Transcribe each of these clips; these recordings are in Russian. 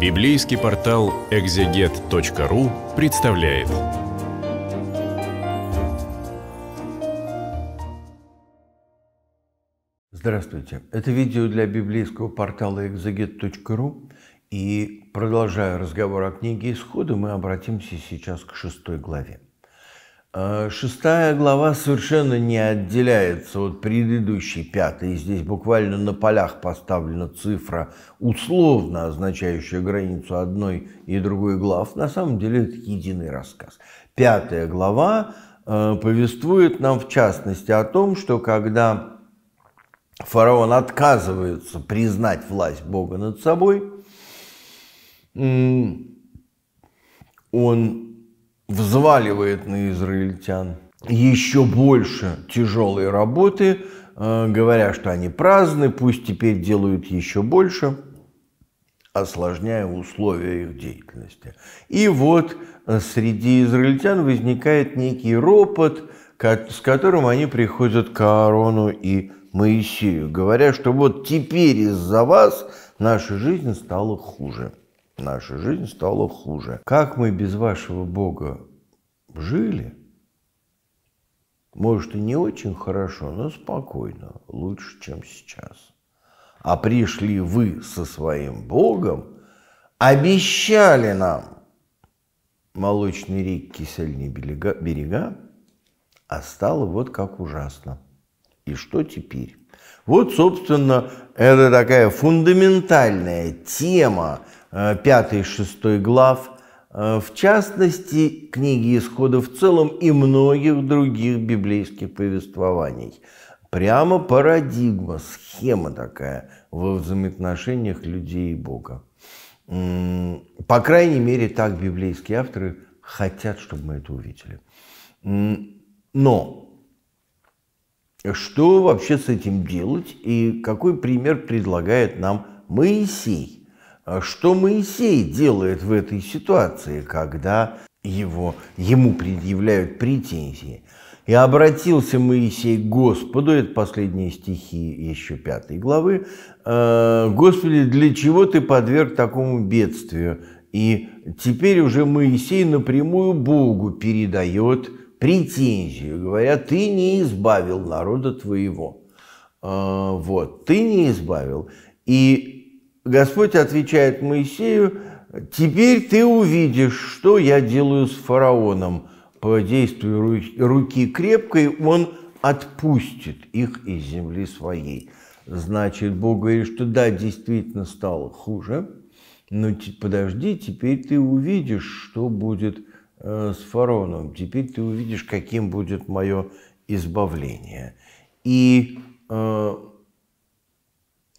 Библейский портал экзегет.ру представляет. Здравствуйте. Это видео для библейского портала экзегет.ру. И продолжая разговор о книге Исхода, мы обратимся сейчас к шестой главе. Э, шестая глава совершенно не отделяется от предыдущей пятой. Здесь буквально на полях поставлена цифра, условно означающая границу одной и другой глав. На самом деле это единый рассказ. Пятая глава э, повествует нам в частности о том, что когда фараон отказывается признать власть Бога над собой, он взваливает на израильтян еще больше тяжелой работы, э, говоря, что они праздны, пусть теперь делают еще больше, осложняя условия их деятельности. И вот э, среди израильтян возникает некий ропот, с которым они приходят к Аарону и Моисею, говоря, что вот теперь из-за вас наша жизнь стала хуже. Наша жизнь стала хуже. Как мы без вашего Бога жили? Может, и не очень хорошо, но спокойно, лучше, чем сейчас. А пришли вы со своим Богом, обещали нам молочный рек кисельные берега, берега, а стало вот как ужасно. И что теперь? Вот, собственно, это такая фундаментальная тема 5 и 6 глав, э, в частности, книги Исхода в целом и многих других библейских повествований. Прямо парадигма, схема такая во взаимоотношениях людей и Бога. По крайней мере, так библейские авторы хотят, чтобы мы это увидели. Но что вообще с этим делать и какой пример предлагает нам Моисей – а что Моисей делает в этой ситуации, когда его, ему предъявляют претензии? «И обратился Моисей к Господу», это последние стихи еще пятой главы, «Э, «Господи, для чего ты подверг такому бедствию?» И теперь уже Моисей напрямую Богу передает претензию, говоря, «Ты не избавил народа твоего». Э, вот, «Ты не избавил». И Господь отвечает Моисею, «Теперь ты увидишь, что я делаю с фараоном. По действию руки крепкой он отпустит их из земли своей». Значит, Бог говорит, что да, действительно стало хуже, но подожди, теперь ты увидишь, что будет э, с фараоном, теперь ты увидишь, каким будет мое избавление. И э,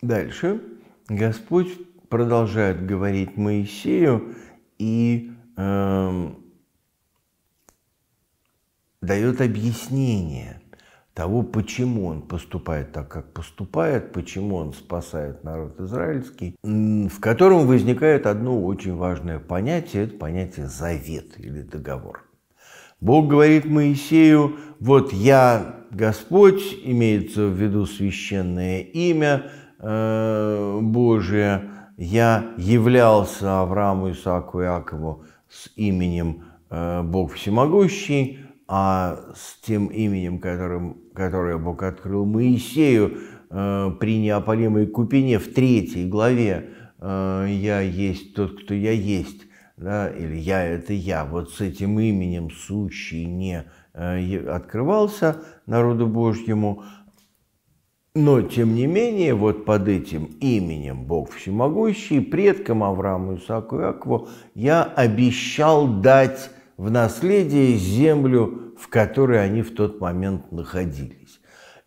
дальше Господь продолжает говорить Моисею и э, дает объяснение того, почему он поступает так, как поступает, почему он спасает народ израильский, в котором возникает одно очень важное понятие, это понятие завет или договор. Бог говорит Моисею, вот я Господь, имеется в виду священное имя, Э, Божие, я являлся Аврааму, Исааку, и Иакову с именем э, Бог Всемогущий, а с тем именем, которым, которое Бог открыл Моисею э, при неопалимой купине в третьей главе э, «Я есть тот, кто я есть», да, или «Я – это я», вот с этим именем сущий не открывался народу Божьему, но, тем не менее, вот под этим именем Бог Всемогущий, предкам Аврааму Исааку и Акву, я обещал дать в наследие землю, в которой они в тот момент находились.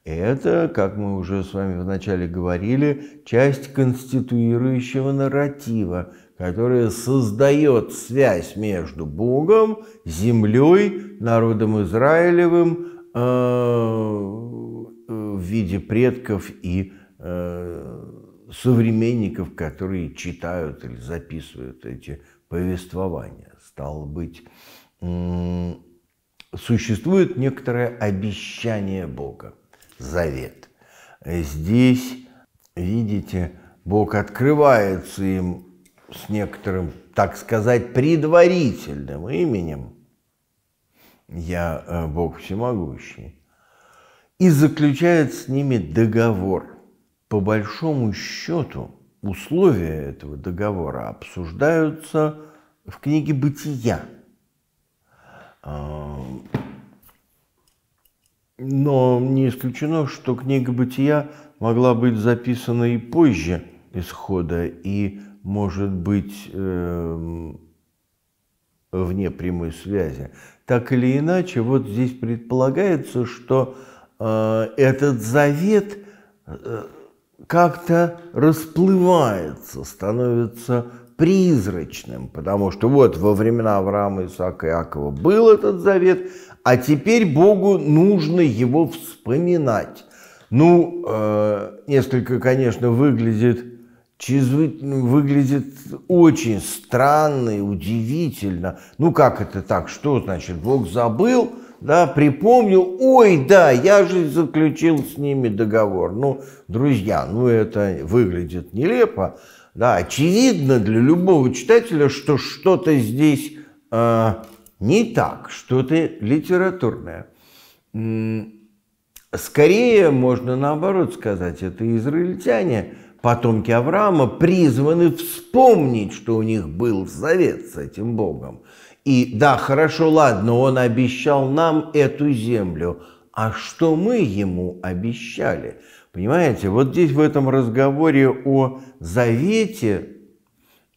Это, как мы уже с вами вначале говорили, часть конституирующего нарратива, которая создает связь между Богом, землей, народом Израилевым, э Э, в виде предков и э, современников, которые читают или записывают эти повествования. Стало быть, существует некоторое обещание Бога, завет. Здесь, видите, Бог открывается им с некоторым, так сказать, предварительным именем. Я э, Бог всемогущий и заключает с ними договор. По большому счету, условия этого договора обсуждаются в книге «Бытия». А, но не исключено, что книга «Бытия» могла быть записана и позже исхода, и, может быть, эм, вне прямой связи. Так или иначе, вот здесь предполагается, что Э, этот завет э, как-то расплывается, становится призрачным, потому что вот во времена Авраама, Исаака и Иакова был этот завет, а теперь Богу нужно его вспоминать. Ну, э, несколько, конечно, выглядит, чрезвычайно, выглядит очень странно и удивительно. Ну, как это так? Что значит, Бог забыл? да, припомнил, ой, да, я же заключил с ними договор. Ну, друзья, ну это выглядит нелепо. Да, очевидно для любого читателя, что что-то здесь э, не так, что-то литературное. Скорее, можно наоборот сказать, это израильтяне, потомки Авраама, призваны вспомнить, что у них был завет с этим Богом и да, хорошо, ладно, он обещал нам эту землю. А что мы ему обещали? Понимаете, вот здесь в этом разговоре о завете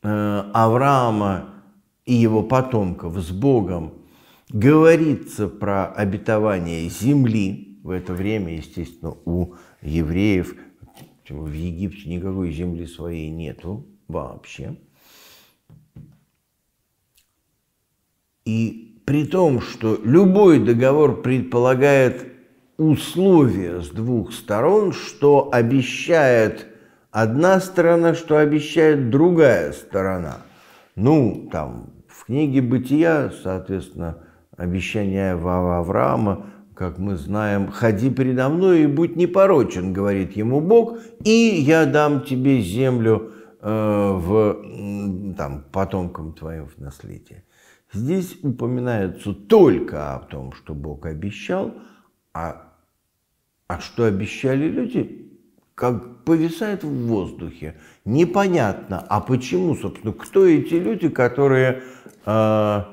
э, Авраама и его потомков с Богом говорится про обетование земли. В это время, естественно, у евреев в Египте никакой земли своей нету вообще. И при том, что любой договор предполагает условия с двух сторон, что обещает одна сторона, что обещает другая сторона. Ну, там, в книге «Бытия», соответственно, обещание Авраама, как мы знаем, «Ходи предо мной и будь непорочен», говорит ему Бог, «и я дам тебе землю э, в, там, потомкам твоим в наследие». Здесь упоминается только о том, что Бог обещал, а, а что обещали люди, как повисает в воздухе. Непонятно, а почему, собственно, кто эти люди, которые э,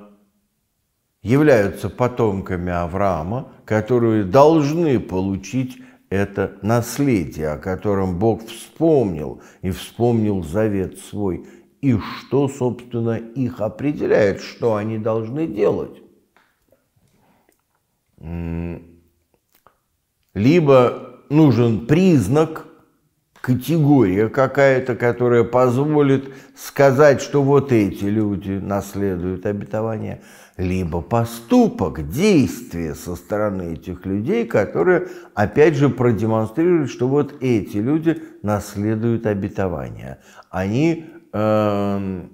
являются потомками Авраама, которые должны получить это наследие, о котором Бог вспомнил и вспомнил завет свой и что, собственно, их определяет, что они должны делать. Либо нужен признак, категория какая-то, которая позволит сказать, что вот эти люди наследуют обетование, либо поступок, действие со стороны этих людей, которые, опять же, продемонстрируют, что вот эти люди наследуют обетование. Они Эм,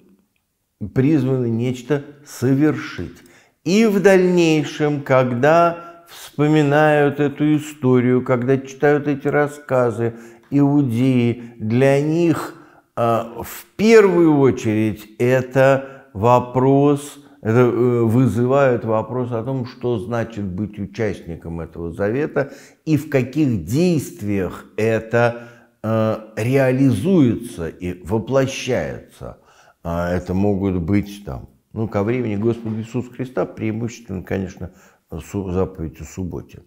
призваны нечто совершить. И в дальнейшем, когда вспоминают эту историю, когда читают эти рассказы, иудеи, для них э, в первую очередь это вопрос – это э, вызывает вопрос о том, что значит быть участником этого завета и в каких действиях это Э, реализуется и воплощается. А это могут быть там, ну, ко времени Господа Иисуса Христа, преимущественно, конечно, заповедь о субботе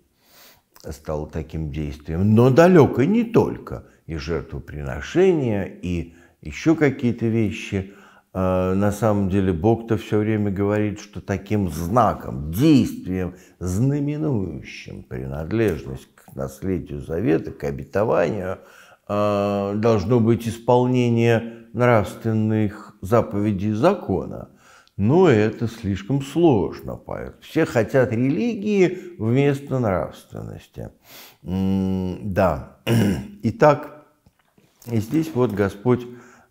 стала таким действием. Но далеко не только и жертвоприношения, и еще какие-то вещи. А, на самом деле Бог-то все время говорит, что таким знаком, действием, знаменующим принадлежность к наследию завета, к обетованию – а, должно быть исполнение нравственных заповедей закона. Но это слишком сложно, поэтому все хотят религии вместо нравственности. Да. Итак, и здесь вот Господь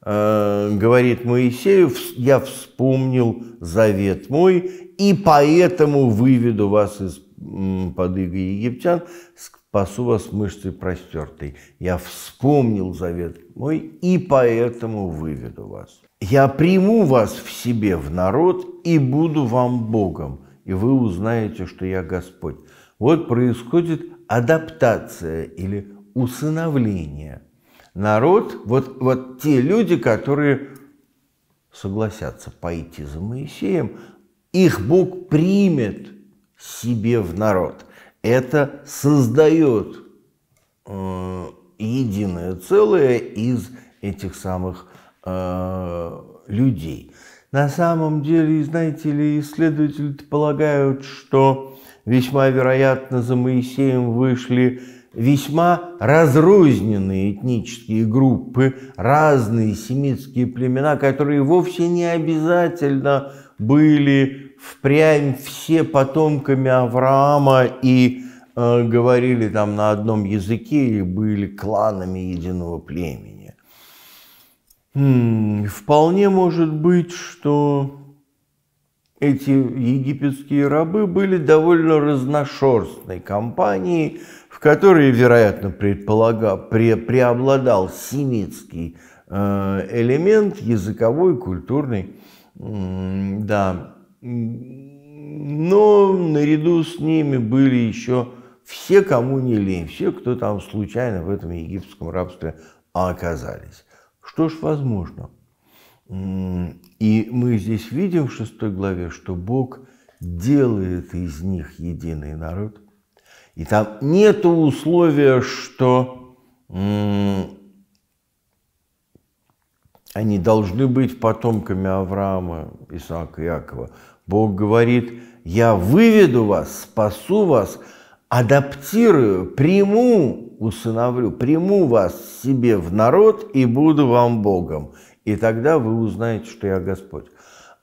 э, говорит Моисею, я вспомнил завет мой, и поэтому выведу вас из под иго египтян, спасу вас мышцы простертой. Я вспомнил завет мой и поэтому выведу вас. Я приму вас в себе в народ и буду вам Богом, и вы узнаете, что я Господь. Вот происходит адаптация или усыновление. Народ, вот, вот те люди, которые согласятся пойти за Моисеем, их Бог примет себе в народ это создает э, единое целое из этих самых э, людей. На самом деле, знаете ли, исследователи полагают, что весьма вероятно за Моисеем вышли весьма разрозненные этнические группы, разные семитские племена, которые вовсе не обязательно были впрямь все потомками Авраама и э, говорили там на одном языке или были кланами единого племени. М хм, -м, вполне может быть, что эти египетские рабы были довольно разношерстной компанией, в которой, вероятно, предполагал пре, преобладал семитский э, элемент языковой, культурный, да, но наряду с ними были еще все, кому не лень, все, кто там случайно в этом египетском рабстве оказались. Что ж, возможно. И мы здесь видим в шестой главе, что Бог делает из них единый народ. И там нет условия, что они должны быть потомками Авраама, Исаака и Якова. Бог говорит, я выведу вас, спасу вас, адаптирую, приму, усыновлю, приму вас себе в народ и буду вам Богом. И тогда вы узнаете, что я Господь.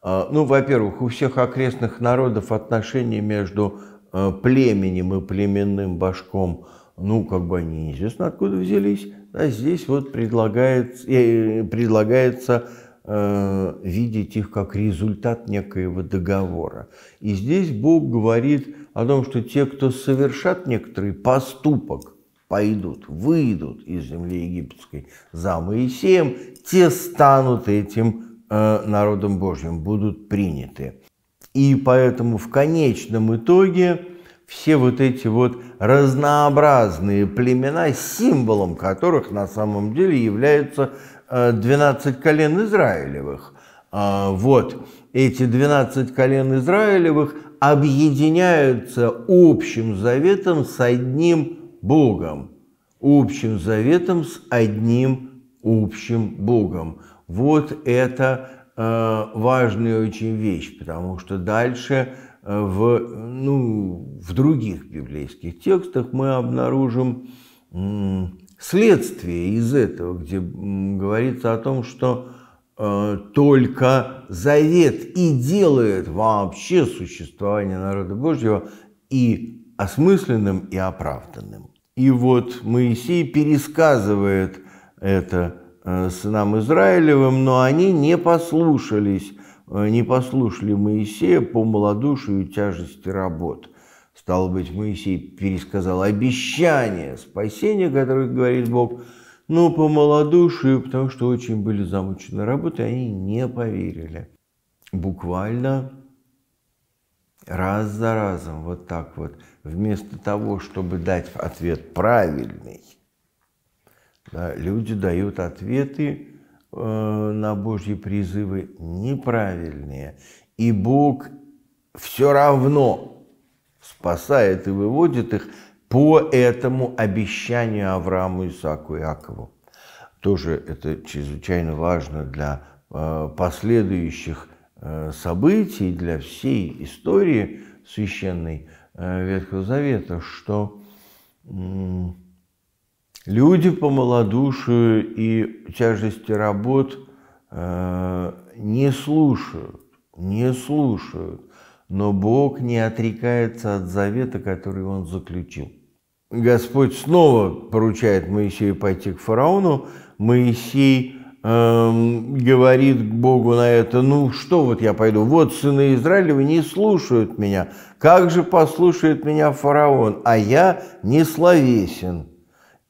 А, ну, во-первых, у всех окрестных народов отношения между э, племенем и племенным башком, ну, как бы они неизвестно откуда взялись, а здесь вот предлагается, э, предлагается Э, видеть их как результат некоего договора. И здесь Бог говорит о том, что те, кто совершат некоторый поступок, пойдут, выйдут из земли египетской за Моисеем, те станут этим э, народом Божьим, будут приняты. И поэтому в конечном итоге все вот эти вот разнообразные племена, символом которых на самом деле являются 12 э, колен Израилевых. А, вот эти 12 колен Израилевых объединяются общим заветом с одним Богом. Общим заветом с одним общим Богом. Вот это э, важная очень вещь, потому что дальше э, в, ну, в других библейских текстах мы обнаружим следствие из этого, где говорится о том, что э, только завет и делает вообще существование народа Божьего и осмысленным, и оправданным. И вот Моисей пересказывает это э, сынам Израилевым, но они не послушались, э, не послушали Моисея по малодушию и тяжести работ. Стало быть, Моисей пересказал обещание спасения, которое говорит Бог, но по малодушию, потому что очень были замучены работы, они не поверили. Буквально раз за разом, вот так вот, вместо того, чтобы дать ответ правильный, да, люди дают ответы э, на Божьи призывы неправильные. И Бог все равно спасает и выводит их по этому обещанию Аврааму, Исааку и Иакову. Тоже это чрезвычайно важно для э, последующих э, событий, для всей истории священной э, Ветхого Завета, что люди по малодушию и тяжести работ не слушают, не слушают но Бог не отрекается от завета, который он заключил. Господь снова поручает Моисею пойти к фараону. Моисей эм, говорит Богу на это, ну что вот я пойду, вот сыны Израилевы не слушают меня, как же послушает меня фараон, а я не словесен.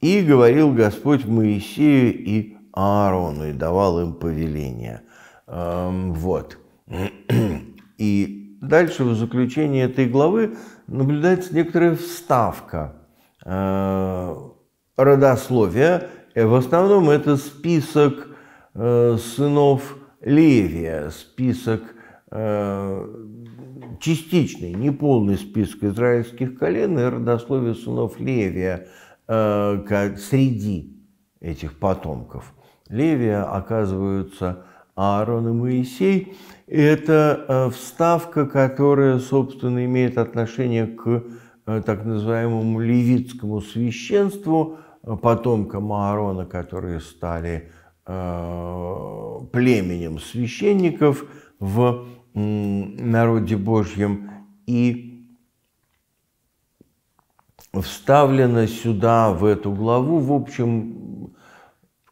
И говорил Господь Моисею и Аарону, и давал им повеление. Эм, вот. И дальше в заключении этой главы наблюдается некоторая вставка э, родословия. Э, в основном это список э, сынов Левия, список э, частичный, неполный список израильских колен и родословие сынов Левия э, среди этих потомков. Левия оказываются Аарон и Моисей, это э, вставка, которая, собственно, имеет отношение к э, так называемому левитскому священству, э, потомкам Аарона, которые стали племенем священников в народе Божьем, и вставлена сюда, в эту главу, в общем,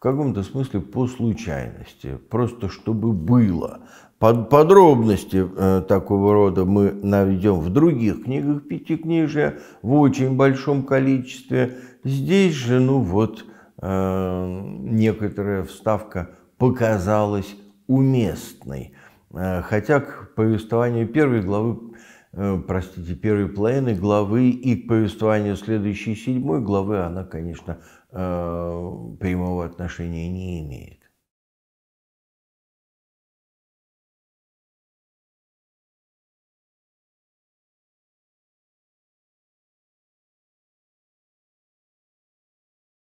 каком-то смысле по случайности, просто чтобы было. подробности э, такого рода мы найдем в других книгах Пятикнижия в очень большом количестве. Здесь же, ну вот, э, некоторая вставка показалась уместной. Э, хотя к повествованию первой главы, э, простите, первой половины главы и к повествованию следующей седьмой главы она, конечно, Э, прямого отношения не имеет.